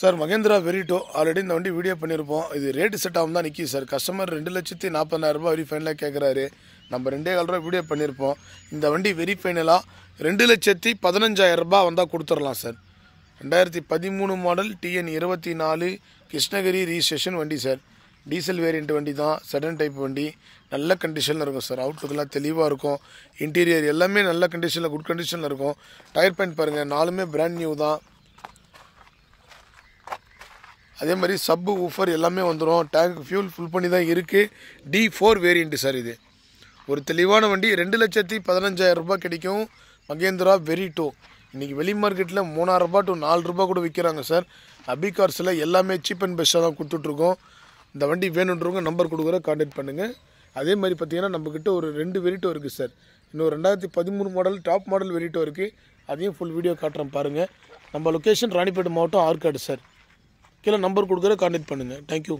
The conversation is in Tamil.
சார் மகேந்திரா வெரிட்டோ ஆல்ரெடி இந்த வண்டி வீடியோ பண்ணியிருப்போம் இது ரேட்டு செட் ஆகும் தான் நிற்கி சார் கஸ்டமர் ரெண்டு லட்சத்தி நாற்பதாயிரரூபா வெரி ஃபைனலாக கேட்குறாரு நம்ம ரெண்டே கால் ரூபா வீடியோ பண்ணியிருப்போம் இந்த வண்டி வெரி ஃபைனலாக ரெண்டு லட்சத்தி பதினஞ்சாயிரரூபா வந்தால் கொடுத்துடலாம் சார் ரெண்டாயிரத்தி பதிமூணு மாடல் டிஎன் இருபத்தி நாலு கிருஷ்ணகிரி ரிஜிஸ்ட்ரேஷன் வண்டி சார் டீசல் வேரியண்ட் வண்டி தான் சடன் டைப் வண்டி நல்ல கண்டிஷனில் இருக்கும் சார் அவுட்லுக்கெல்லாம் தெளிவாக இருக்கும் இன்டீரியர் எல்லாமே நல்ல கண்டிஷனில் குட் கண்டிஷனில் இருக்கும் டயர் பாயிண்ட் பாருங்கள் நாலுமே பிராண்ட் நியூ தான் அதே மாதிரி சப்பு ஊஃபர் எல்லாமே வந்துடும் டேங்க் ஃபியூல் ஃபுல் பண்ணி தான் இருக்குது டி ஃபோர் வேரியண்ட்டு சார் இது ஒரு தெளிவான வண்டி ரெண்டு லட்சத்தி பதினஞ்சாயிரரூபா கிடைக்கும் மகேந்திரா வெரி டூ இன்றைக்கி வெளி மார்க்கெட்டில் மூணாயிரரூபா டு நாலு ரூபா கூட விற்கிறாங்க சார் அபி கார்ஸில் எல்லாமே சீப் அண்ட் பெஸ்ட்டாக தான் கொடுத்துட்ருக்கோம் இந்த வண்டி வேணுன்றவங்க நம்பர் கொடுக்குற காண்டாக்ட் பண்ணுங்கள் அதே மாதிரி பார்த்திங்கன்னா நம்மக்கிட்ட ஒரு ரெண்டு வெரிட்டோ இருக்குது சார் இன்னும் ரெண்டாயிரத்தி பதிமூணு மாடல் டாப் மாடல் வெரிட்டோ இருக்குது அதையும் ஃபுல் வீடியோ காட்டுறேன் பாருங்கள் நம்ம லொக்கேஷன் ராணிப்பேட்டு மாவட்டம் ஆற்காடு சார் கீழே நம்பர் கொடுக்குற கான்டாக்ட் பண்ணுங்கள் தேங்க்யூ